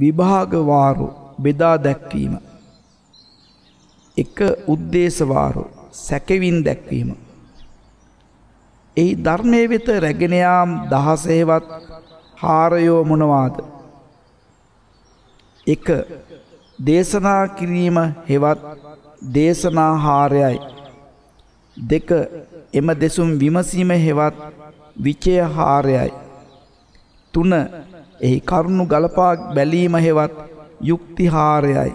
විභාගවාරු බෙදා දැක්වීම. එක උද්දේශවාරු සැකවින් දැක්වීම. එහි ධර්මය වෙත රැගෙනයාම් දහසේවත් හාරයෝ මොනවාද. එක දේශනා කිරීම හෙවත් දේශනා හාරයයි. දෙක එම දෙසුම් විමසීම හෙවත් විචය හාරයයි. තුන එහි කරුණු ගලපා බැලීම හෙවත් යුක්තිහාරයයි.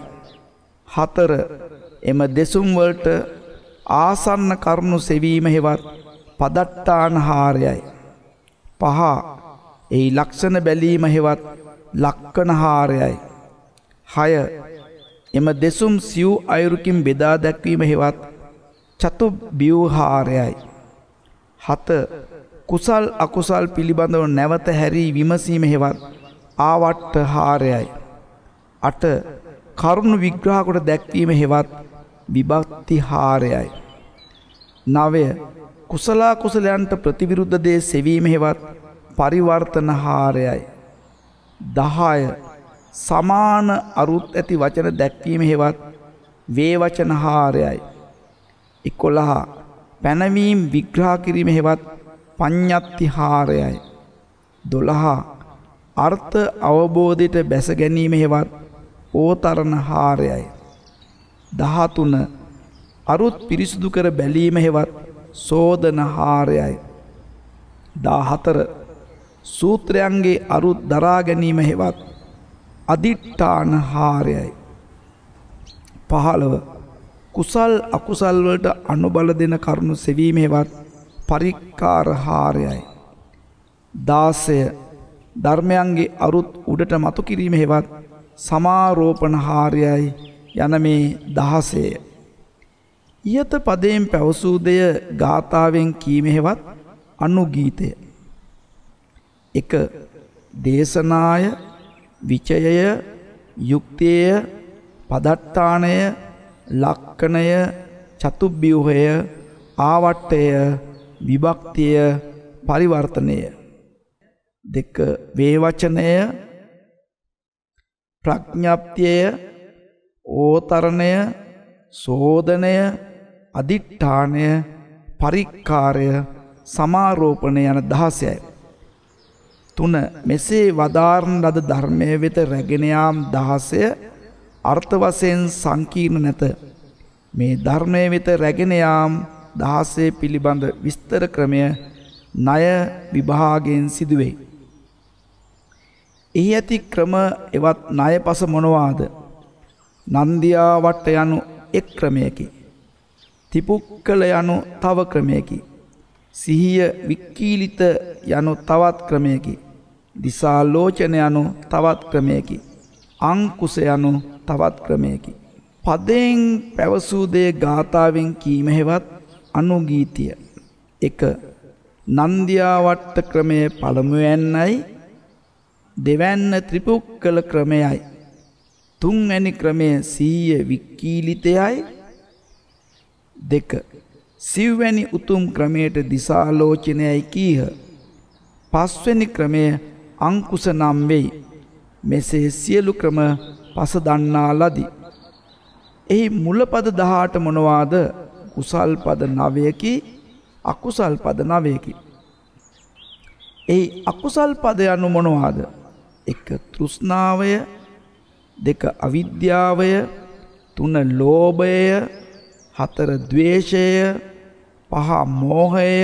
හතර එම දෙසුම්වලට ආසන්න කරුණු සෙවීම හෙවත් පදට්ටාන හාරයයි. පහ එහි ලක්ෂණ බැලීම හෙවත් ලක්කන හාරයයි. හය එම දෙසුම් සිව් අයුරුකින් බෙදා දැක්වීම හෙවත් චතු බියවහාරයයි. හත කුසල් අකුසල් පිළිබඳව නැවත හැරී විමසීම හෙවත් ආවට්ට හාරයයි. අට කරුණු විග්‍රහකොට දැක්වීම හෙවත් විභක්ති හාරයයි. නවය කුසලා කුසලයන්ට ප්‍රතිවිරුද්ධ දේ සෙවීම හෙවත් පරිවර්තන හාරයයි. දහාය සමාන අරුත් ඇති වචන දැක්වීම හෙවත් වේවචන හාරයයි. එකොළහා පැනවීම් විග්‍රහ කිරීම හෙවත් පඤ්ඥත්ති හාරයයි. දොළහා අර්ථ අවබෝධයට බැස ගැනීම හෙවත් ඕතරණ හාරයයි. දහතුන අරුත් පිරිසුදු කර බැලීම හෙවත් සෝධන හාරයයි. දාහතර සූත්‍රයන්ගේ අරුත් දරාගැනීම හෙවත් අධිට්ඨාන හාරයයි. පහළව කුසල් අකුසල්වලට අනුබල දෙන කරුණු සෙවීමේවත් පරික්කාර හාරයයි. දාසය ධර්මයන්ගේ අරුත් උඩට මතු කිරීම හෙවත් සමාරෝපණ හාරයයි යන මේ දහසය. ඉහත පදයෙන් පැවසූදය ගාථාවෙන් කීමෙහෙවත් අනුගීතය. එක දේශනාය විචයය යුක්තිය පදට්ඨානය ලක්කණය චතුබ්බියහය ආවට්ටය විභක්තිය පරිවර්තනය දෙක වේවචනය ප්‍රඥාප්තිය ඕතරණය සෝදනය අදිඨාණය පරික්කාරය සමාරෝපණය යන 16යි. තුන මෙසේ වදාරන ලද ධර්මයේ වෙත රැගෙන යාම් 16 අර්ථ වශයෙන් සංකීර්ණ නැත. මේ ධර්මයේ වෙත රැගෙන යාම් 16 පිළිබඳ විස්තර ක්‍රමය ණය විභාගයෙන් සිදුවේ. එහි ඇති ක්‍රම එවත් ණය පස මොනවාද? නන්දියාවට යනු එක් ක්‍රමයකි. තිපුක්කල යනු තව ක්‍රමයකි. සිහිය විකීලිත යනු තවත් ක්‍රමයකි. දිසාලෝචන යනු තවත් ක්‍රමයකි. අංකුස යනු තවත් ක්‍රමයකි. පදයෙන් පැවසූ දේ ගාථාවෙන් කීම හෙවත් අනුගීතිය. 1. නන්දියාවට්ට ක්‍රමයේ පළමුවැන්නයි දෙවැන්න ත්‍රිපුක්කල ක්‍රමයයි. තුන්වැනි ක්‍රමය සීය වික්කීලිතයයි දෙක. සිව්වැනි උතුම් ක්‍රමයට දිසාලෝචනයයි කීහ. පස්වැනි ක්‍රමය අංකුස නම් වෙයි. මෙසේ සියලු ක්‍රම පස දන්නා ලදි. එහි මුලපද දහාට මොනවාද කුසල් පද නවයකි අකුසල් පද නවයකි. එයි අකුසල් පද යනු මොනවාද එක තෘෂ්ණාවය දෙක අවිද්‍යාවය තුන ලෝභය හතර ద్వේෂය පහ මෝහය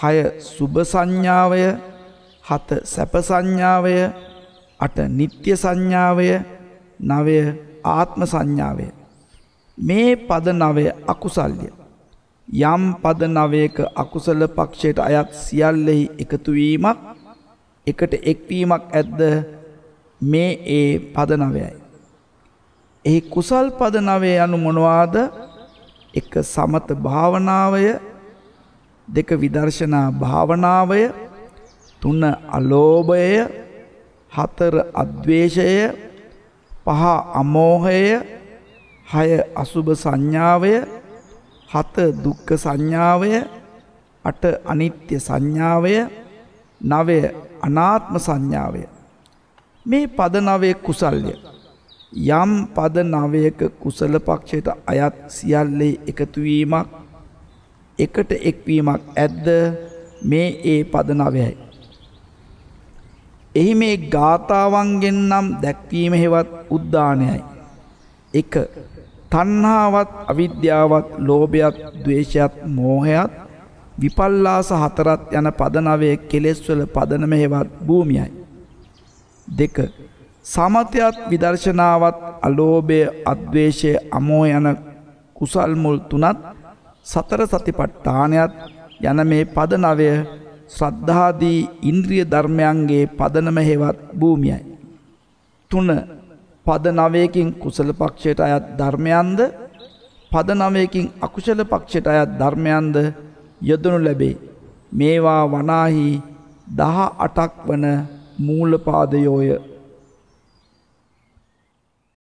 හය සුබ සංඥාවය හත සැප සංඥාවය අට නিত্য සංඥාවය නවය ආත්ම සංඥාවය මේ පද නවය අකුසල්ය යම් පද නවයක අකුසල පක්ෂයට අයත් සියල්ලෙහි එකතු වීමක් එකට එක්වීමක් ඇද්ද මේ ඒ පද නවයයි. ඒ කුසල් පද නවේ යනු මොනවාද එක සමත භාවනාවය දෙක විදර්ශනා භාවනාවය තුන අලෝභය හතර අද්වේශය පහ අමෝහය හය අසුභ සංඥාවය හත දුක්ඛ සංඥාවය අට අනිත්‍ය සංඥාවය නවය අනාත්ම සංඥාවය. මේ පද නවය කුසල්ය. යම් පද නවයක කුසල පක්ෂයට අයත් සියල්ලේ එකතුවීමක් එකට එක්වීමක් ඇද්ද මේ ඒ පද නවයයි. එහි මේ ගාථාවන්ගෙන් නම් දැක්වීම හෙවත් උද්ධානයයි. එක තන්හාවත් අවිද්‍යාවත් ලෝභයත් දවේශයත් මෝහයත් විපල්ලාස හතරත් යන පදනවය කෙලෙස්වල පදනම හෙවත් භූමියයි. දෙක සමතයත් විදර්ශනාවත් අලෝභය අද්වේශය අමෝ යන කුසල්මුල් තුනත් සතර සතිපට්ඨානයත් යන මේ පදනවය ශ්‍රද්ධාදී ඉන්ද්‍රිය ධර්මයන්ගේ පදනම හෙවත් භූමියයි. තුන පද නවයකින් කුසල පක්ෂයට අයත් ධර්මයන්ද පද නවයකින් අකුශල පක්ෂයට අයත් ධර්මයන්ද යොදනු ලැබේ. මේවා වනාහි දහ අටක් වන මූලපාදයෝය.